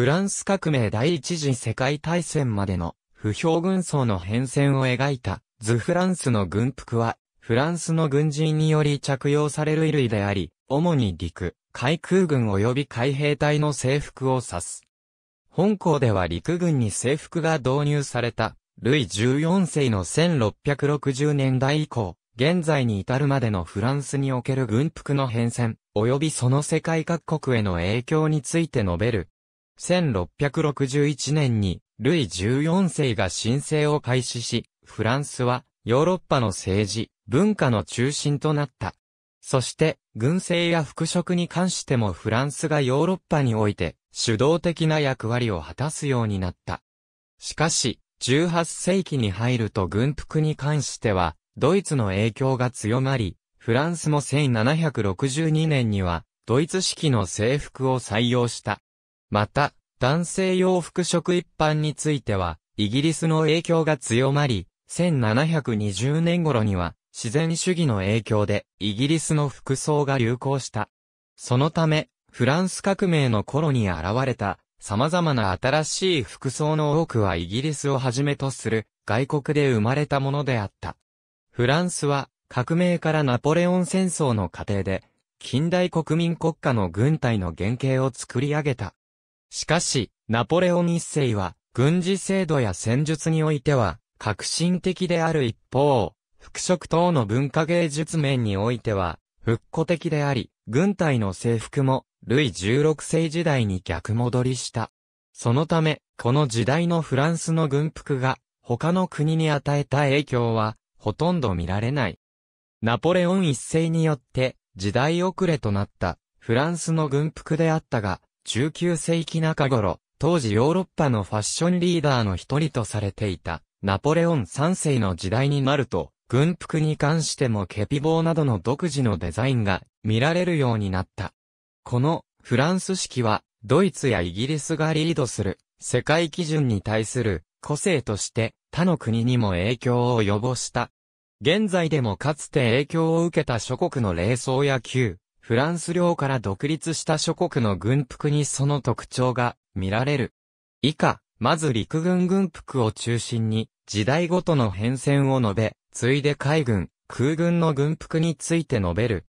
フランス革命第一次世界大戦までの不評軍曹の変遷を描いたズ・フランスの軍服はフランスの軍人により着用される衣類であり、主に陸、海空軍及び海兵隊の制服を指す。本校では陸軍に制服が導入された、ルイ14世の1660年代以降、現在に至るまでのフランスにおける軍服の変遷、及びその世界各国への影響について述べる1661年に、ルイ14世が申請を開始し、フランスはヨーロッパの政治、文化の中心となった。そして、軍政や服飾に関してもフランスがヨーロッパにおいて主導的な役割を果たすようになった。しかし、18世紀に入ると軍服に関しては、ドイツの影響が強まり、フランスも1762年には、ドイツ式の制服を採用した。また、男性用服飾一般については、イギリスの影響が強まり、1720年頃には、自然主義の影響で、イギリスの服装が流行した。そのため、フランス革命の頃に現れた、様々な新しい服装の多くはイギリスをはじめとする外国で生まれたものであった。フランスは革命からナポレオン戦争の過程で近代国民国家の軍隊の原型を作り上げた。しかし、ナポレオン一世は、軍事制度や戦術においては、革新的である一方、服飾等の文化芸術面においては、復古的であり、軍隊の制服も、ルイ16世時代に逆戻りした。そのため、この時代のフランスの軍服が、他の国に与えた影響は、ほとんど見られない。ナポレオン一世によって、時代遅れとなった、フランスの軍服であったが、19世紀中頃、当時ヨーロッパのファッションリーダーの一人とされていた、ナポレオン3世の時代になると、軍服に関してもケピボーなどの独自のデザインが見られるようになった。このフランス式は、ドイツやイギリスがリードする世界基準に対する個性として他の国にも影響を及ぼした。現在でもかつて影響を受けた諸国の霊装や旧フランス領から独立した諸国の軍服にその特徴が見られる。以下、まず陸軍軍服を中心に、時代ごとの変遷を述べ、ついで海軍、空軍の軍服について述べる。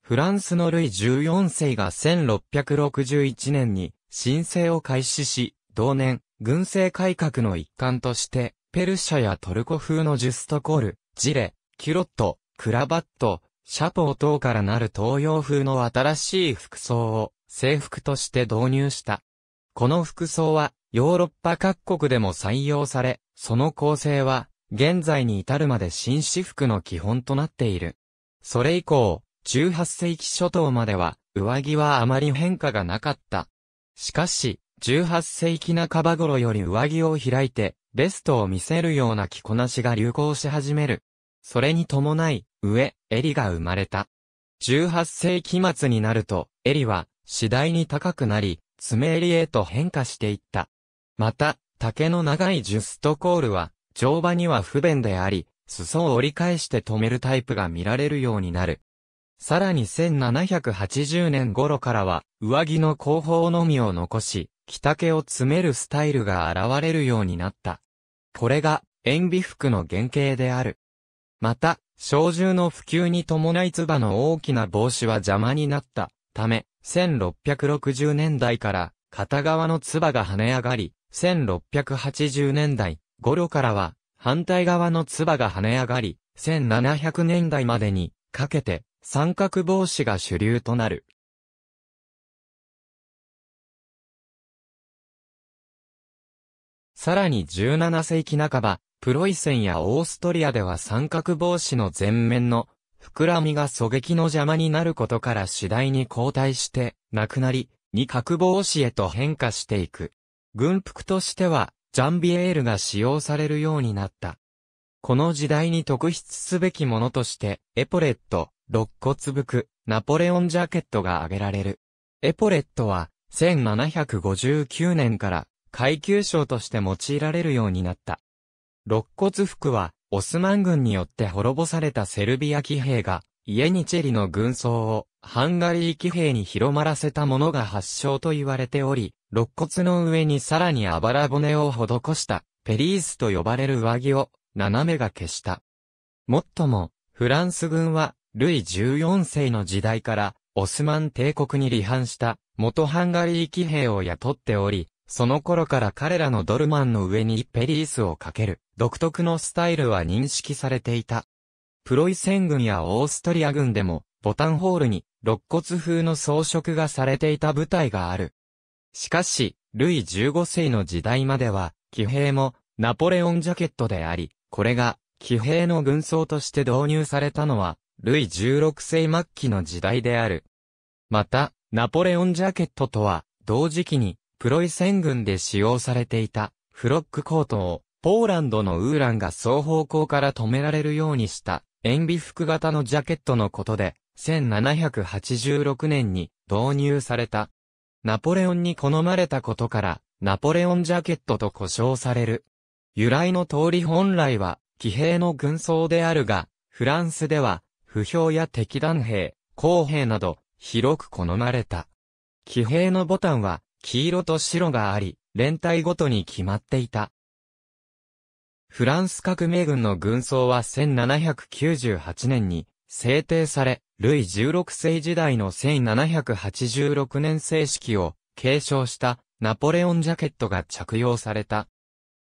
フランスのルイ14世が1661年に申請を開始し、同年、軍政改革の一環として、ペルシャやトルコ風のジュストコール、ジレ、キュロット、クラバット、シャポー等からなる東洋風の新しい服装を制服として導入した。この服装はヨーロッパ各国でも採用され、その構成は現在に至るまで紳士服の基本となっている。それ以降、18世紀初頭までは上着はあまり変化がなかった。しかし、18世紀半ば頃より上着を開いて、ベストを見せるような着こなしが流行し始める。それに伴い、上、エリが生まれた。18世紀末になると、エリは次第に高くなり、爪襟へと変化していった。また、竹の長いジュストコールは、乗馬には不便であり、裾を折り返して止めるタイプが見られるようになる。さらに1780年頃からは、上着の後方のみを残し、着丈を詰めるスタイルが現れるようになった。これが、塩ビ服の原型である。また、小銃の普及に伴い唾の大きな帽子は邪魔になったため、1660年代から片側の唾が跳ね上がり、1680年代頃からは反対側の唾が跳ね上がり、1700年代までにかけて三角帽子が主流となる。さらに17世紀半ば、プロイセンやオーストリアでは三角帽子の前面の膨らみが狙撃の邪魔になることから次第に後退してなくなり、二角帽子へと変化していく。軍服としてはジャンビエールが使用されるようになった。この時代に特筆すべきものとして、エポレット、肋骨服、ナポレオンジャケットが挙げられる。エポレットは、1759年から階級賞として用いられるようになった。肋骨服は、オスマン軍によって滅ぼされたセルビア騎兵が、イエニチェリの軍曹を、ハンガリー騎兵に広まらせたものが発祥と言われており、肋骨の上にさらにあばら骨を施した、ペリースと呼ばれる上着を、斜めが消した。もっとも、フランス軍は、ルイ14世の時代から、オスマン帝国に離反した、元ハンガリー騎兵を雇っており、その頃から彼らのドルマンの上にペリースをかける。独特のスタイルは認識されていた。プロイセン軍やオーストリア軍でも、ボタンホールに、肋骨風の装飾がされていた部隊がある。しかし、ルイ15世の時代までは、騎兵も、ナポレオンジャケットであり、これが、騎兵の軍装として導入されたのは、ルイ16世末期の時代である。また、ナポレオンジャケットとは、同時期に、プロイセン軍で使用されていた、フロックコートを、ポーランドのウーランが双方向から止められるようにした塩ビ服型のジャケットのことで、1786年に導入された。ナポレオンに好まれたことから、ナポレオンジャケットと呼称される。由来の通り本来は、騎兵の軍装であるが、フランスでは、不評や敵弾兵、公兵など、広く好まれた。騎兵のボタンは、黄色と白があり、連帯ごとに決まっていた。フランス革命軍の軍装は1798年に制定され、ルイ16世時代の1786年正式を継承したナポレオンジャケットが着用された。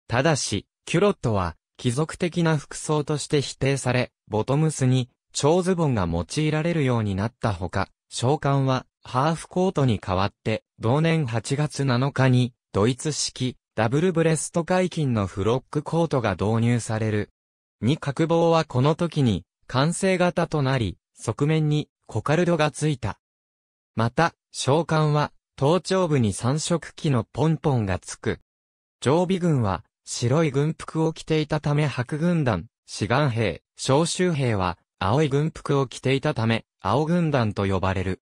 ただし、キュロットは貴族的な服装として否定され、ボトムスに長ズボンが用いられるようになったほか、召喚はハーフコートに代わって、同年8月7日にドイツ式ダブルブレスト解禁のフロックコートが導入される。二角棒はこの時に完成型となり、側面にコカルドがついた。また、召喚は頭頂部に三色機のポンポンがつく。常備軍は白い軍服を着ていたため白軍団、志願兵、召集兵は青い軍服を着ていたため青軍団と呼ばれる。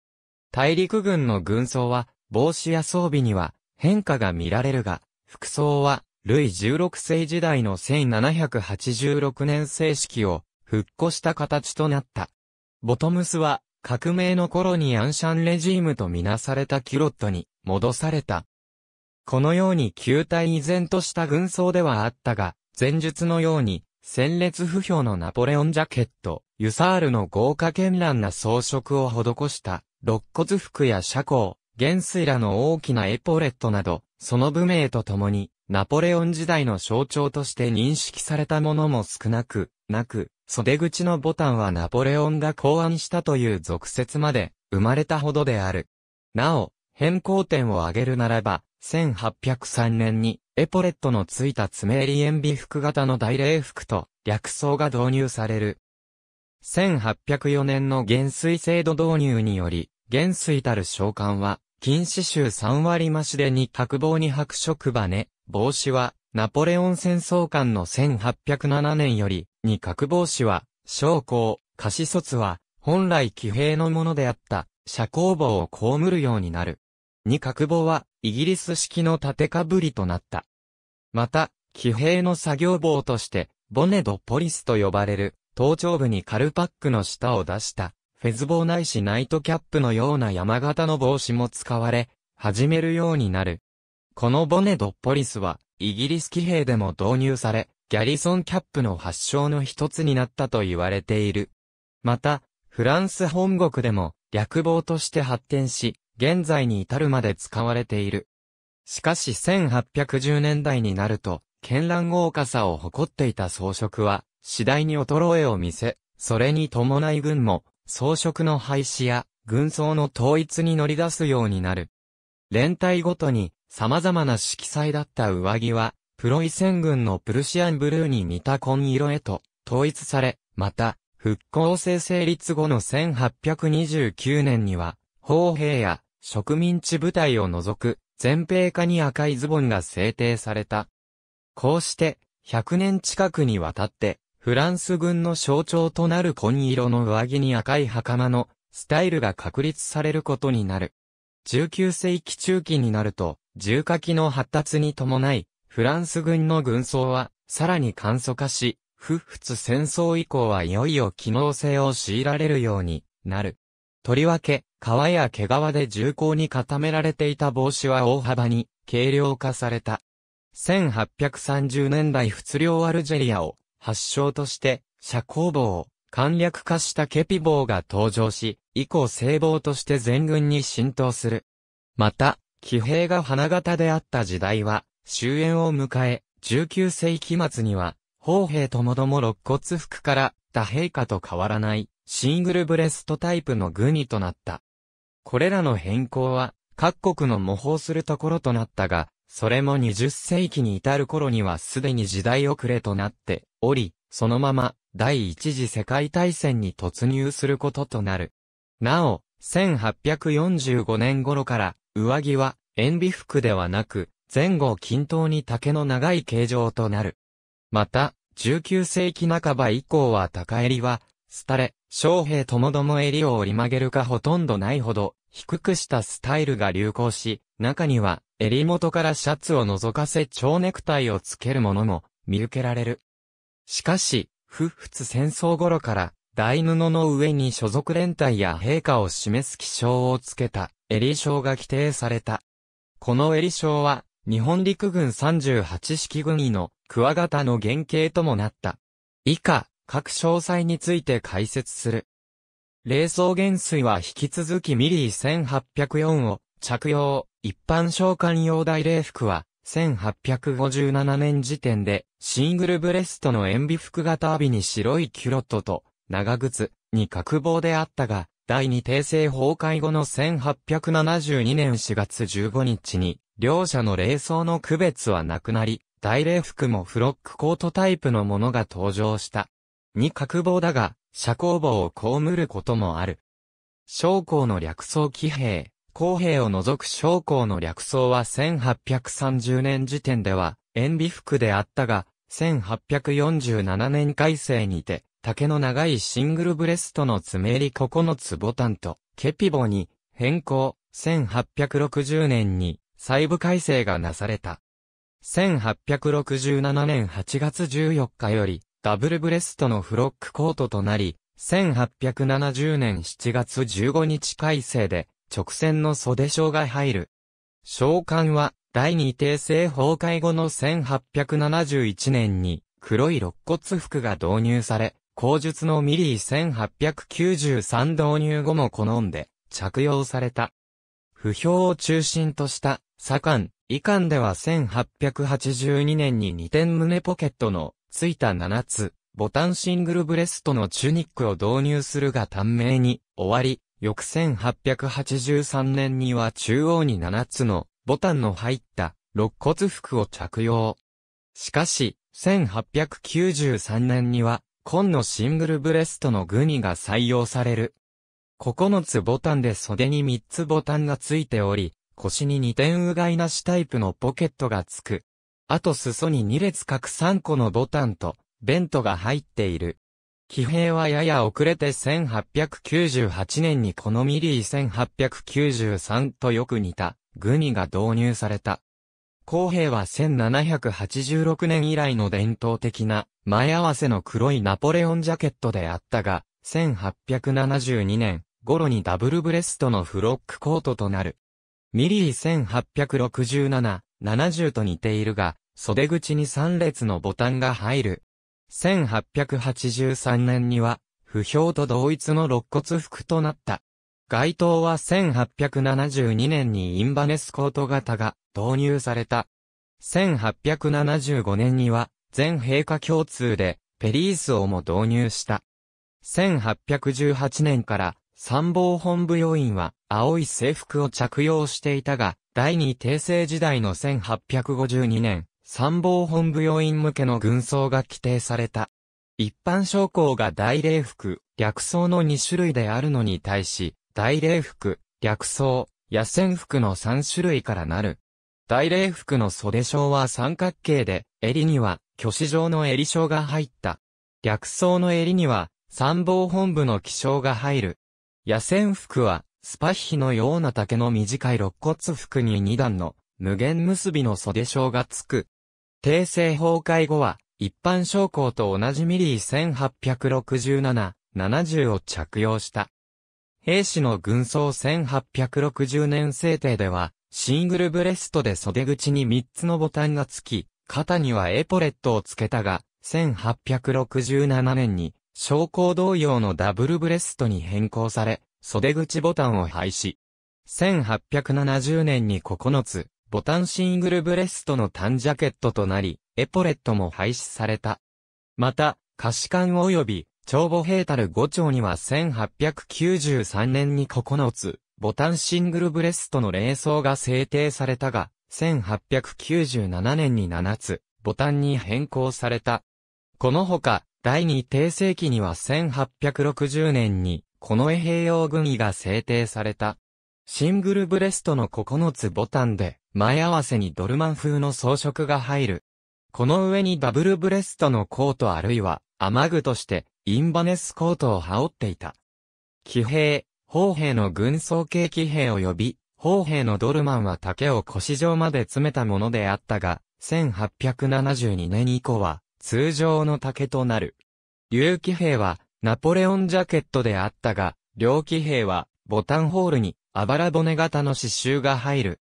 大陸軍の軍装は帽子や装備には変化が見られるが、服装は、ルイ16世時代の1786年正式を復古した形となった。ボトムスは、革命の頃にアンシャンレジームとみなされたキュロットに戻された。このように球体依然とした軍装ではあったが、前述のように、戦列不評のナポレオンジャケット、ユサールの豪華絢爛な装飾を施した、肋骨服や車高、元帥らの大きなエポレットなど、その武名とともに、ナポレオン時代の象徴として認識されたものも少なく、なく、袖口のボタンはナポレオンが考案したという俗説まで生まれたほどである。なお、変更点を挙げるならば、1803年にエポレットのついた爪襟塩ビ服型の大礼服と略装が導入される。1804年の減帥制度導入により、減帥たる召喚は禁止州3割増しで二角棒に白色羽帽子は、ナポレオン戦争間の1807年より、二角帽子は、将校、菓子卒は、本来騎兵のものであった、社交棒を被るようになる。二角棒は、イギリス式の縦かぶりとなった。また、騎兵の作業棒として、ボネドポリスと呼ばれる、頭頂部にカルパックの下を出した、フェズボーないしナイトキャップのような山形の帽子も使われ、始めるようになる。このボネ・ドッポリスは、イギリス騎兵でも導入され、ギャリソンキャップの発祥の一つになったと言われている。また、フランス本国でも、略帽として発展し、現在に至るまで使われている。しかし1810年代になると、絢爛豪華さを誇っていた装飾は、次第に衰えを見せ、それに伴い軍も、装飾の廃止や軍装の統一に乗り出すようになる。連帯ごとに様々な色彩だった上着は、プロイセン軍のプルシアンブルーに似た紺色へと統一され、また、復興制成立後の1829年には、砲兵や植民地部隊を除く全兵化に赤いズボンが制定された。こうして、100年近くにわたって、フランス軍の象徴となる紺色の上着に赤い袴のスタイルが確立されることになる。19世紀中期になると、重火器の発達に伴い、フランス軍の軍装はさらに簡素化し、不仏戦争以降はいよいよ機能性を強いられるようになる。とりわけ、革や毛皮で重厚に固められていた帽子は大幅に軽量化された。1830年代仏領アルジェリアを発祥として、社交棒を簡略化したケピ棒が登場し、以降聖棒として全軍に浸透する。また、騎兵が花形であった時代は、終焉を迎え、19世紀末には、砲兵ともども肋骨服から打兵下と変わらないシングルブレストタイプの軍ニとなった。これらの変更は各国の模倣するところとなったが、それも20世紀に至る頃にはすでに時代遅れとなっており、そのまま第一次世界大戦に突入することとなる。なお、1845年頃から上着は塩尾服ではなく、前後均等に竹の長い形状となる。また、19世紀半ば以降は高襟は、廃れ、将兵ともども襟を折り曲げるかほとんどないほど、低くしたスタイルが流行し、中には襟元からシャツを覗かせ蝶ネクタイをつけるものも見受けられる。しかし、不仏戦争頃から大布の上に所属連帯や陛下を示す記章をつけた襟章が規定された。この襟章は日本陸軍38式軍医のクワガタの原型ともなった。以下、各詳細について解説する。冷蔵元帥は引き続きミリー1804を着用、一般召喚用大礼服は、1857年時点で、シングルブレストの塩ビ服型帯に白いキュロットと、長靴、に格棒であったが、第二帝政崩壊後の1872年4月15日に、両者の冷装の区別はなくなり、大礼服もフロックコートタイプのものが登場した。に格棒だが、社交棒を被ることもある。将校の略装騎兵、公兵を除く将校の略装は1830年時点では、塩ビ服であったが、1847年改正にて、竹の長いシングルブレストの爪入り9つボタンと、ケピボに変更、1860年に細部改正がなされた。1867年8月14日より、ダブルブレストのフロックコートとなり、1870年7月15日改正で直線の袖章が入る。召喚は第二帝政崩壊後の1871年に黒い肋骨服が導入され、口述のミリー1893導入後も好んで着用された。不評を中心とした左官、遺憾では1882年に二点胸ポケットのついた7つ、ボタンシングルブレストのチュニックを導入するが短命に終わり、翌1883年には中央に7つのボタンの入った肋骨服を着用。しかし、1893年には、紺のシングルブレストのグニが採用される。9つボタンで袖に3つボタンがついており、腰に2点うがいなしタイプのポケットがつく。あと裾に2列各3個のボタンと、ベントが入っている。騎兵はやや遅れて1898年にこのミリー1893とよく似た、グニが導入された。公兵は1786年以来の伝統的な、前合わせの黒いナポレオンジャケットであったが、1872年頃にダブルブレストのフロックコートとなる。ミリー1867、70と似ているが、袖口に3列のボタンが入る。1883年には、不評と同一の肋骨服となった。街灯は1872年にインバネスコート型が導入された。1875年には、全陛下共通で、ペリースをも導入した。1818年から、参謀本部要員は、青い制服を着用していたが、第二帝政時代の1852年、参謀本部要員向けの軍装が規定された。一般将校が大礼服、略装の2種類であるのに対し、大礼服、略装、野戦服の3種類からなる。大礼服の袖章は三角形で、襟には、虚子状の襟章が入った。略装の襟には、参謀本部の気象が入る。野戦服は、スパヒのような竹の短い肋骨服に2段の、無限結びの袖章がつく。帝政崩壊後は、一般将校と同じミリー1867、70を着用した。兵士の軍装1860年制定では、シングルブレストで袖口に3つのボタンが付き、肩にはエポレットを付けたが、1867年に、将校同様のダブルブレストに変更され、袖口ボタンを廃止。1870年に9つ、ボタンシングルブレストのタンジャケットとなり、エポレットも廃止された。また、可視管及び、帳簿兵たる5丁には1893年に9つ、ボタンシングルブレストの霊装が制定されたが、1897年に7つ、ボタンに変更された。このほか、第二帝世紀には1860年に、この衛兵用軍医が制定された。シングルブレストの9つボタンで、前合わせにドルマン風の装飾が入る。この上にダブルブレストのコートあるいは、雨具として、インバネスコートを羽織っていた。騎兵、砲兵の軍装系騎兵及び、砲兵のドルマンは竹を腰状まで詰めたものであったが、1872年以降は、通常の竹となる。竜騎兵は、ナポレオンジャケットであったが、両騎兵は、ボタンホールに、あばら骨型の刺繍が入る。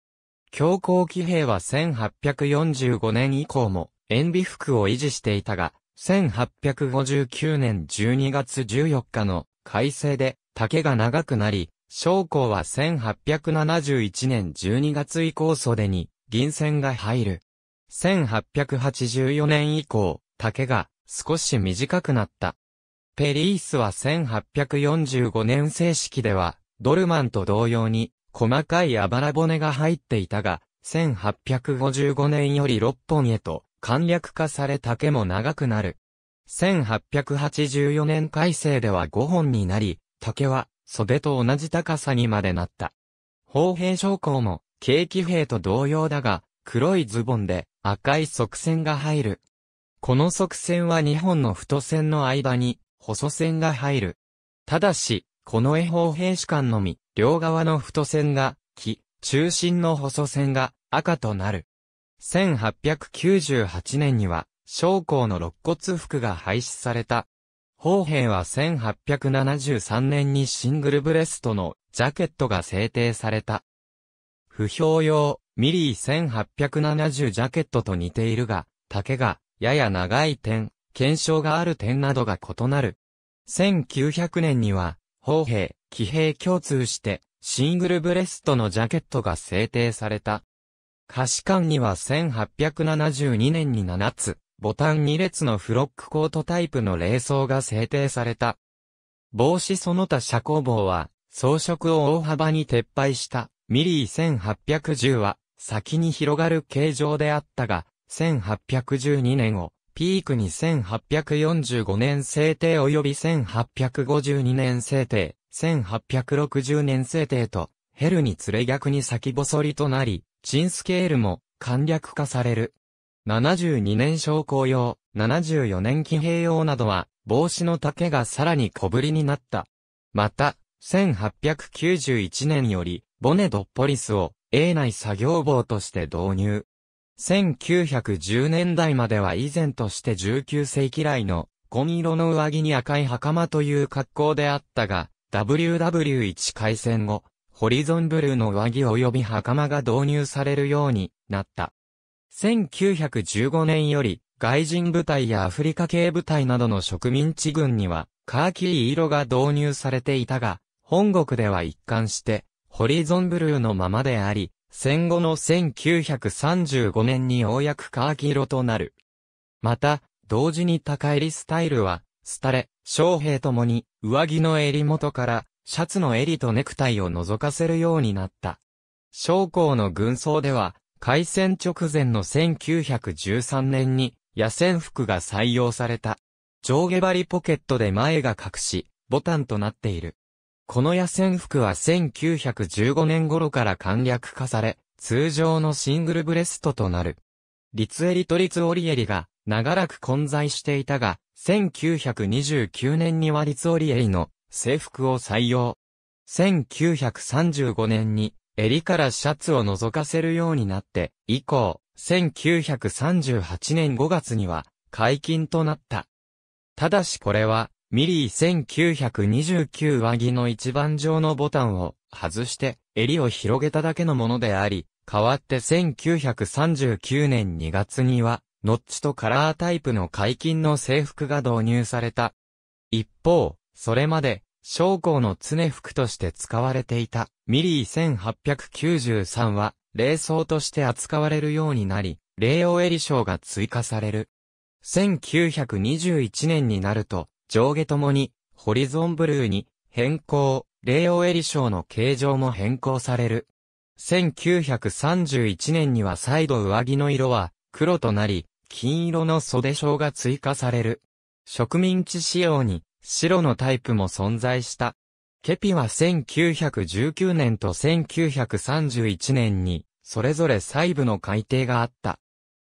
強行騎兵は1845年以降も、塩ビ服を維持していたが、1859年12月14日の改正で丈が長くなり、将校は1871年12月以降袖に銀線が入る。1884年以降、竹が少し短くなった。ペリースは1845年正式ではドルマンと同様に、細かいあばら骨が入っていたが、1855年より6本へと簡略化され丈も長くなる。1884年改正では5本になり、竹は袖と同じ高さにまでなった。砲兵将校も、景気兵と同様だが、黒いズボンで赤い側線が入る。この側線は2本の太線の間に細線が入る。ただし、この絵方兵士官のみ、両側の太線が、木、中心の細線が赤となる。1898年には、将校の肋骨服が廃止された。方兵は1873年にシングルブレストのジャケットが制定された。不評用、ミリー1870ジャケットと似ているが、丈が、やや長い点、検証がある点などが異なる。1900年には、砲兵、騎兵共通して、シングルブレストのジャケットが制定された。歌詞館には1872年に7つ、ボタン2列のフロックコートタイプの冷装が制定された。帽子その他遮光帽は、装飾を大幅に撤廃したミリー1810は、先に広がる形状であったが、1812年をピークに1845年制定及び1852年制定、1860年制定と、ヘルに連れ逆に先細りとなり、チンスケールも簡略化される。72年昇降用、74年騎兵用などは、帽子の丈がさらに小ぶりになった。また、1891年より、ボネドッポリスを、A 内作業棒として導入。1910年代までは以前として19世紀来の紺色の上着に赤い袴という格好であったが、WW1 回戦後、ホリゾンブルーの上着及び袴が導入されるようになった。1915年より、外人部隊やアフリカ系部隊などの植民地軍には、カーキー色が導入されていたが、本国では一貫して、ホリゾンブルーのままであり、戦後の1935年にようやくカーキ色となる。また、同時に高襟スタイルは、スタレ、将兵ともに、上着の襟元から、シャツの襟とネクタイを覗かせるようになった。将校の軍装では、開戦直前の1913年に、野戦服が採用された。上下張りポケットで前が隠し、ボタンとなっている。この野戦服は1915年頃から簡略化され、通常のシングルブレストとなる。立襟と立折襟が長らく混在していたが、1929年には立折襟の制服を採用。1935年に襟からシャツを覗かせるようになって、以降、1938年5月には解禁となった。ただしこれはミリー1929上木の一番上のボタンを外して襟を広げただけのものであり、代わって1939年2月には、ノッチとカラータイプの解禁の制服が導入された。一方、それまで、将校の常服として使われていたミリー1893は、霊装として扱われるようになり、霊王襟章が追加される。1921年になると、上下ともに、ホリゾンブルーに変更、レオエリ賞の形状も変更される。1931年には再度上着の色は黒となり、金色の袖章が追加される。植民地仕様に白のタイプも存在した。ケピは1919年と1931年に、それぞれ細部の改定があった。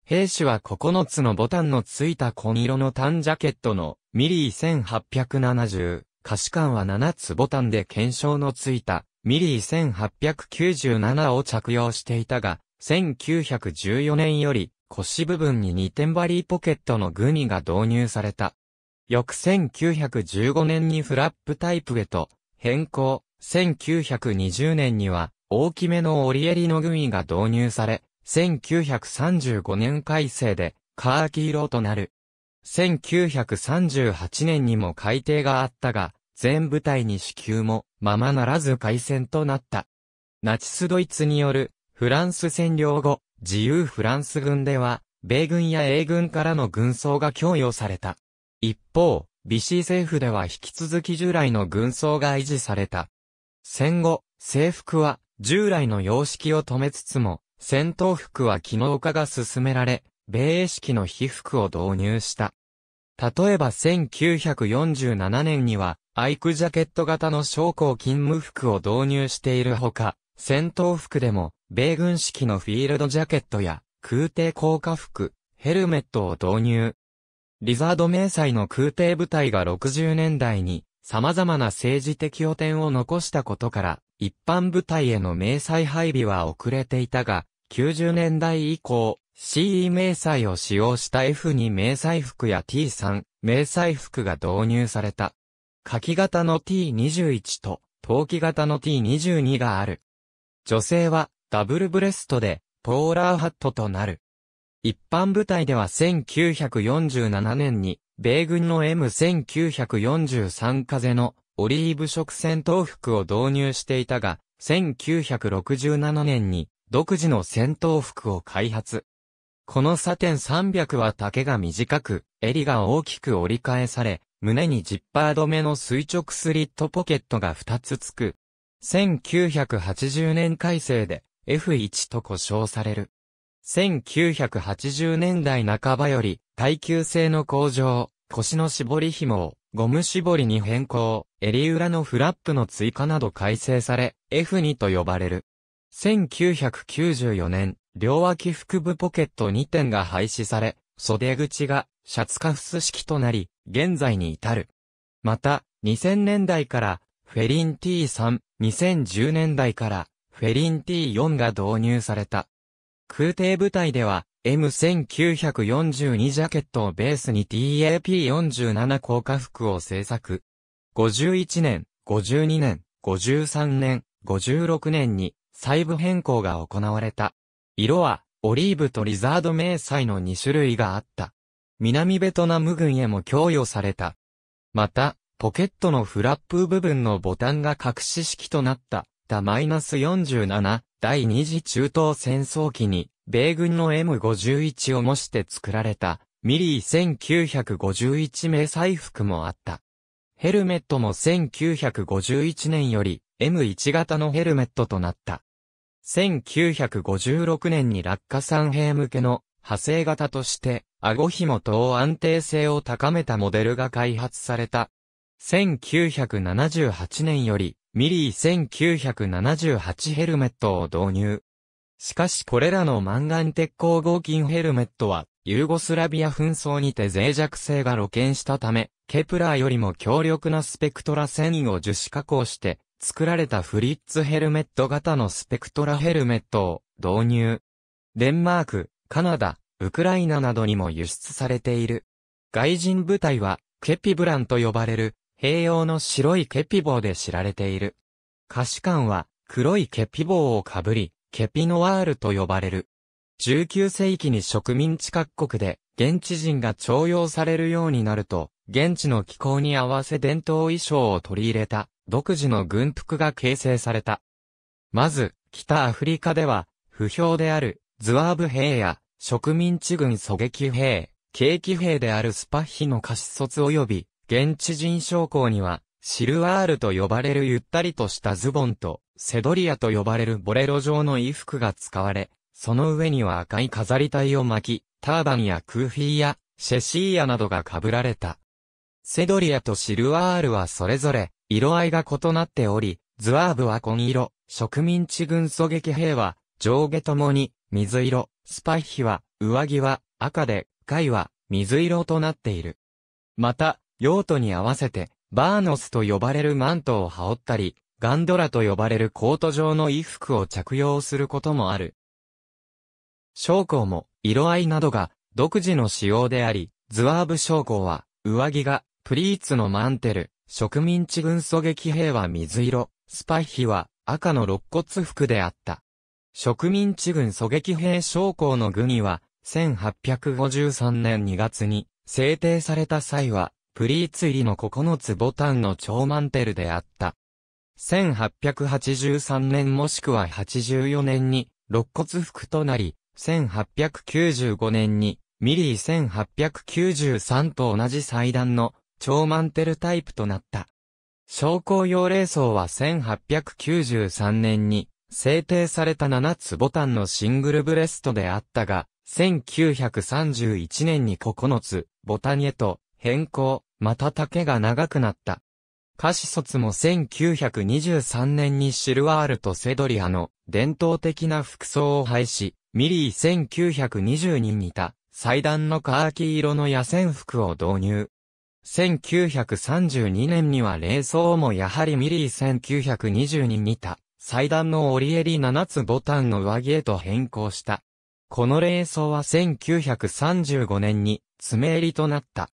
兵士は9つのボタンのついた紺色のタンジャケットのミリー1870、可視館は7つボタンで検証のついた、ミリー1897を着用していたが、1914年より腰部分に2点バリーポケットのグミが導入された。翌1915年にフラップタイプへと変更、1920年には大きめの折り襟のグミが導入され、1935年改正でカーキ色となる。1938年にも改定があったが、全部隊に支給もままならず改戦となった。ナチスドイツによるフランス占領後、自由フランス軍では、米軍や英軍からの軍装が供与された。一方、ビシー政府では引き続き従来の軍装が維持された。戦後、制服は従来の様式を止めつつも、戦闘服は機能化が進められ、米式の被服を導入した。例えば1947年には、アイクジャケット型の将校勤務服を導入しているほか、戦闘服でも、米軍式のフィールドジャケットや、空挺降下服、ヘルメットを導入。リザード迷彩の空挺部隊が60年代に、様々な政治的汚点を残したことから、一般部隊への迷彩配備は遅れていたが、90年代以降、CE 迷彩を使用した F2 迷彩服や T3 迷彩服が導入された。柿型の T21 と陶器型の T22 がある。女性はダブルブレストでポーラーハットとなる。一般部隊では1947年に米軍の M1943 風のオリーブ色戦闘服を導入していたが、1967年に独自の戦闘服を開発。このサテン300は丈が短く、襟が大きく折り返され、胸にジッパー止めの垂直スリットポケットが2つつく。1980年改正で F1 と呼称される。1980年代半ばより耐久性の向上、腰の絞り紐をゴム絞りに変更、襟裏のフラップの追加など改正され、F2 と呼ばれる。1994年、両脇腹部ポケット2点が廃止され、袖口がシャツカフス式となり、現在に至る。また、2000年代からフェリン T3、2010年代からフェリン T4 が導入された。空挺部隊では M1942 ジャケットをベースに TAP47 降下服を製作。51年、52年、53年、56年に細部変更が行われた。色は、オリーブとリザード迷彩の2種類があった。南ベトナム軍へも供与された。また、ポケットのフラップ部分のボタンが隠し式となった、ダマイナス47、第二次中東戦争期に、米軍の M51 を模して作られた、ミリー1951名彩服もあった。ヘルメットも1951年より、M1 型のヘルメットとなった。1956年に落下産兵向けの派生型として、顎紐等安定性を高めたモデルが開発された。1978年より、ミリー1 9 7 8ヘルメットを導入。しかしこれらのマンガン鉄鋼合金ヘルメットは、ユーゴスラビア紛争にて脆弱性が露見したため、ケプラーよりも強力なスペクトラ繊維を樹脂加工して、作られたフリッツヘルメット型のスペクトラヘルメットを導入。デンマーク、カナダ、ウクライナなどにも輸出されている。外人部隊は、ケピブランと呼ばれる、併用の白いケピ棒で知られている。下士官は、黒いケピ棒をかぶり、ケピノワールと呼ばれる。19世紀に植民地各国で、現地人が徴用されるようになると、現地の気候に合わせ伝統衣装を取り入れた独自の軍服が形成された。まず、北アフリカでは、不評である、ズワーブ兵や、植民地軍狙撃兵、景気兵であるスパッヒの過失卒及び、現地人将校には、シルワールと呼ばれるゆったりとしたズボンと、セドリアと呼ばれるボレロ状の衣服が使われ、その上には赤い飾り体を巻き、ターバンやクーフィーや、シェシーヤなどが被られた。セドリアとシルワールはそれぞれ、色合いが異なっており、ズワーブは紺色、植民地軍狙撃兵は上下ともに水色、スパイヒは上着は赤で、貝は水色となっている。また、用途に合わせて、バーノスと呼ばれるマントを羽織ったり、ガンドラと呼ばれるコート状の衣服を着用することもある。将校も色合いなどが独自の仕様であり、ズワーブ将校は上着がプリーツのマンテル、植民地軍狙撃兵は水色、スパイヒは赤の肋骨服であった。植民地軍狙撃兵将校の軍には、1853年2月に制定された際は、プリーツ入りの9つボタンの超マンテルであった。1883年もしくは84年に、肋骨服となり、1895年に、ミリー1893と同じ祭壇の超マンテルタイプとなった。商工用霊層は1893年に制定された7つボタンのシングルブレストであったが、1931年に9つボタンへと変更、また丈が長くなった。歌詞卒も1923年にシルワールとセドリアの伝統的な服装を廃し、ミリー1920に似た祭壇のカーキ色の野戦服を導入。1932年には霊装もやはりミリー1920に似た、祭壇の折り襟7つボタンの上着へと変更した。この霊装は1935年に、爪襟となった。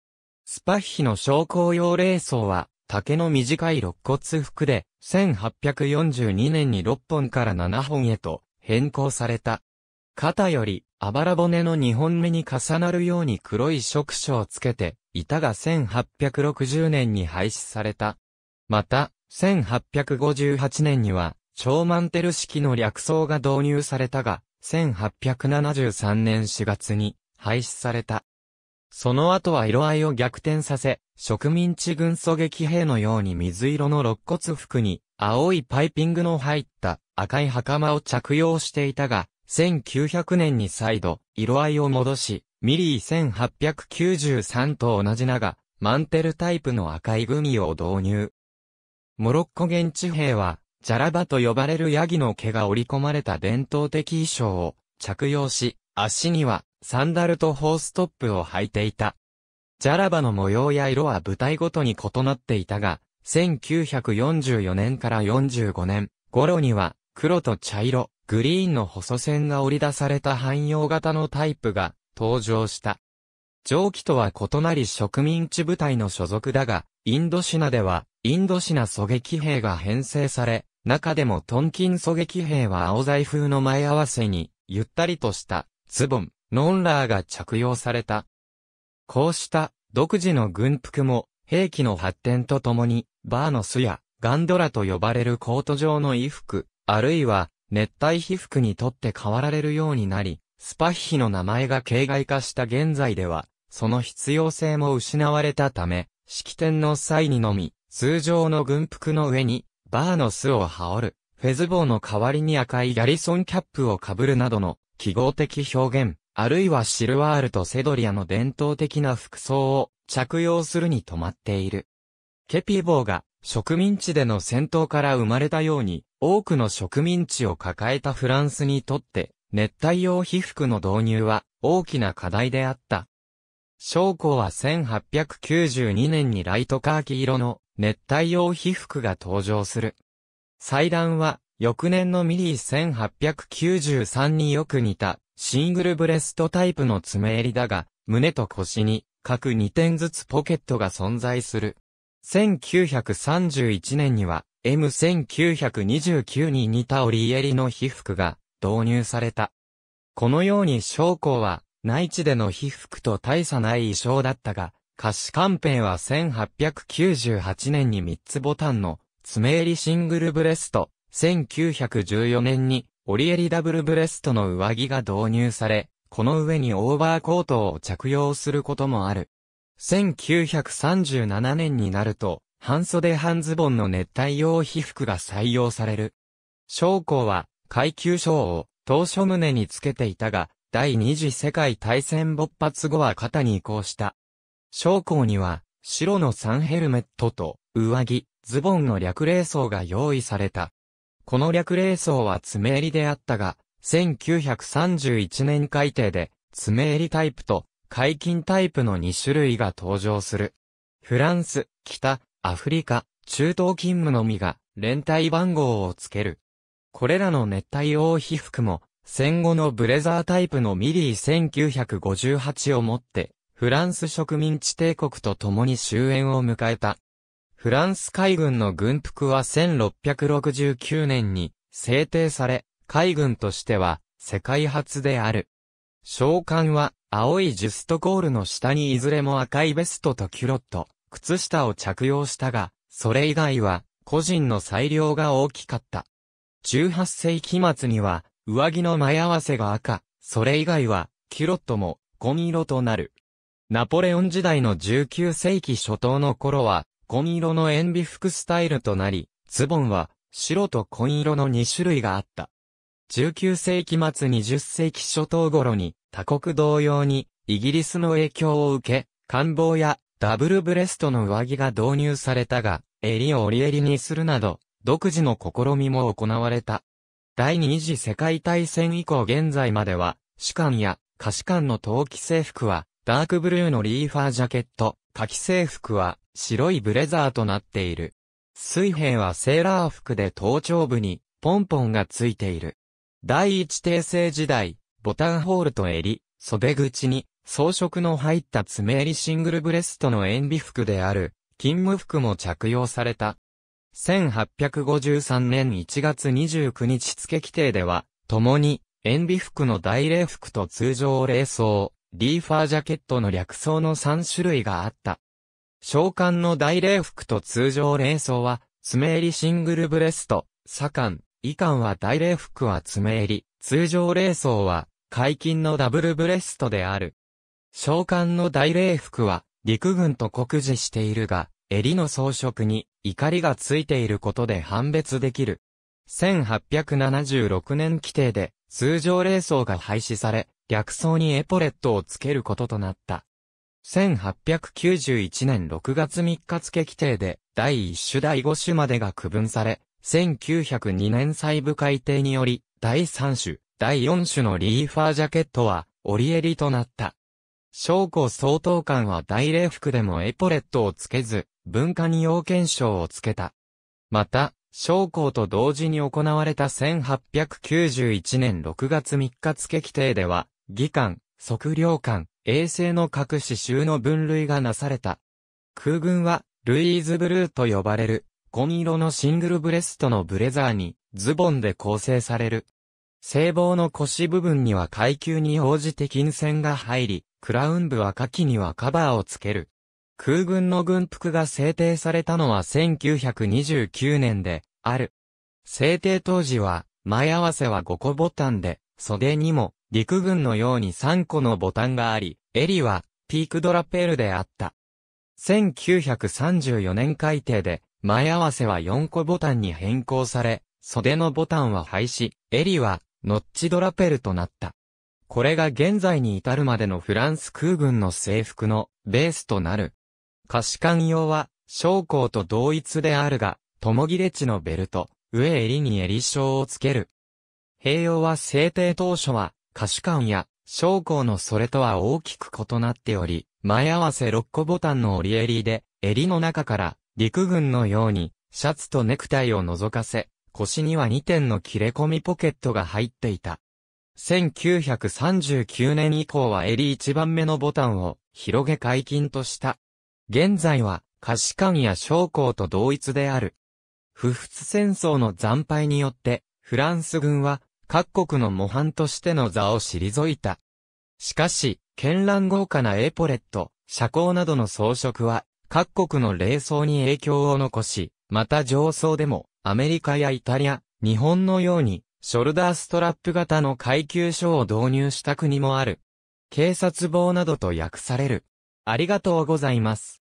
スパッヒの昇降用霊装は、竹の短い肋骨服で、1842年に6本から7本へと変更された。肩より、あばら骨の2本目に重なるように黒い触手をつけて、いたが1860年に廃止された。また、1858年には、超マンテル式の略装が導入されたが、1873年4月に廃止された。その後は色合いを逆転させ、植民地軍狙撃兵のように水色の肋骨服に、青いパイピングの入った赤い袴を着用していたが、1900年に再度、色合いを戻し、ミリー1893と同じなが、マンテルタイプの赤いグミを導入。モロッコ現地兵は、ジャラバと呼ばれるヤギの毛が織り込まれた伝統的衣装を着用し、足にはサンダルとホーストップを履いていた。ジャラバの模様や色は舞台ごとに異なっていたが、1944年から45年頃には黒と茶色、グリーンの細線が織り出された汎用型のタイプが登場した。蒸気とは異なり植民地部隊の所属だが、インドシナでは、インドシナ狙撃兵が編成され、中でもトンキン狙撃兵は青材風の前合わせに、ゆったりとした、ズボン、ノンラーが着用された。こうした独自の軍服も兵器の発展とともにバーの巣やガンドラと呼ばれるコート状の衣服、あるいは熱帯被服にとって変わられるようになり、スパッヒの名前が形骸化した現在では、その必要性も失われたため、式典の際にのみ、通常の軍服の上に、バーの巣を羽織る、フェズ帽の代わりに赤いギャリソンキャップをかぶるなどの記号的表現、あるいはシルワールとセドリアの伝統的な服装を着用するに止まっている。ケピ帽が植民地での戦闘から生まれたように、多くの植民地を抱えたフランスにとって、熱帯用被服の導入は大きな課題であった。将校は1892年にライトカーキ色の熱帯用被服が登場する。祭壇は、翌年のミリー1893によく似た、シングルブレストタイプの爪襟だが、胸と腰に、各2点ずつポケットが存在する。1931年には M1929 に似た折り襟の被服が導入された。このように将校は内地での被服と大差ない衣装だったが、菓子官兵は1898年に3つボタンの爪襟シングルブレスト、1914年に折襟ダブルブレストの上着が導入され、この上にオーバーコートを着用することもある。1937年になると、半袖半ズボンの熱帯用被膚が採用される。将校は、階級章を、当初胸につけていたが、第二次世界大戦勃発後は肩に移行した。将校には、白のサンヘルメットと、上着、ズボンの略礼装が用意された。この略礼装は爪襟であったが、1931年改定で、爪襟タイプと解禁タイプの2種類が登場する。フランス、北、アフリカ、中東勤務のみが連帯番号をつける。これらの熱帯王被服も戦後のブレザータイプのミリー1958をもってフランス植民地帝国と共に終焉を迎えた。フランス海軍の軍服は1669年に制定され、海軍としては世界初である。召喚は、青いジュストコールの下にいずれも赤いベストとキュロット、靴下を着用したが、それ以外は、個人の裁量が大きかった。18世紀末には、上着の前合わせが赤、それ以外は、キュロットも、紺色となる。ナポレオン時代の19世紀初頭の頃は、紺色の塩ビ服スタイルとなり、ズボンは、白と紺色の2種類があった。19世紀末20世紀初頭頃に、他国同様に、イギリスの影響を受け、官房やダブルブレストの上着が導入されたが、襟を折り襟にするなど、独自の試みも行われた。第二次世界大戦以降現在までは、士官や下士官の陶器制服は、ダークブルーのリーファージャケット、夏季制服は、白いブレザーとなっている。水平はセーラー服で頭頂部に、ポンポンがついている。第一帝政時代、ボタンホールと襟、袖口に、装飾の入った爪襟シングルブレストの塩ビ服である、勤務服も着用された。1853年1月29日付規定では、共に、塩ビ服の大礼服と通常礼装、リーファージャケットの略装の3種類があった。召喚の大礼服と通常礼装は、爪襟シングルブレスト、左官、以下は大礼服は爪襟、通常礼装は、解禁のダブルブレストである。召喚の大礼服は、陸軍と酷似しているが、襟の装飾に怒りがついていることで判別できる。1876年規定で通常礼装が廃止され、逆装にエポレットをつけることとなった。1891年6月3日付規定で第1種第5種までが区分され、1902年細部改定により、第3種、第4種のリーファージャケットは、折襟となった。将校総統官は大礼服でもエポレットをつけず、文化に要件賞をつけた。また、将校と同時に行われた1891年6月3日付規定では、議官、測量官、衛星の各種州の分類がなされた。空軍は、ルイーズブルーと呼ばれる、紺色のシングルブレストのブレザーに、ズボンで構成される。聖望の腰部分には階級に応じて金線が入り、クラウン部は下記にはカバーをつける。空軍の軍服が制定されたのは1929年で、ある。制定当時は、前合わせは5個ボタンで、袖にも、陸軍のように3個のボタンがあり、襟は、ピークドラペールであった。1934年改定で、前合わせは4個ボタンに変更され、袖のボタンは廃止、襟は、ノッチドラペルとなった。これが現在に至るまでのフランス空軍の制服のベースとなる。可視官用は、将校と同一であるが、共切れ地のベルト、上襟に襟章をつける。併用は制定当初は、可視官や将校のそれとは大きく異なっており、前合わせ6個ボタンの折り襟で、襟の中から陸軍のように、シャツとネクタイを覗かせ、腰には2点の切れ込みポケットが入っていた。1939年以降は襟1番目のボタンを広げ解禁とした。現在は貸し官や将校と同一である。不仏戦争の惨敗によってフランス軍は各国の模範としての座を退いた。しかし、絢爛豪華なエポレット、車高などの装飾は各国の霊層に影響を残し、また上層でも、アメリカやイタリア、日本のように、ショルダーストラップ型の階級書を導入した国もある。警察棒などと訳される。ありがとうございます。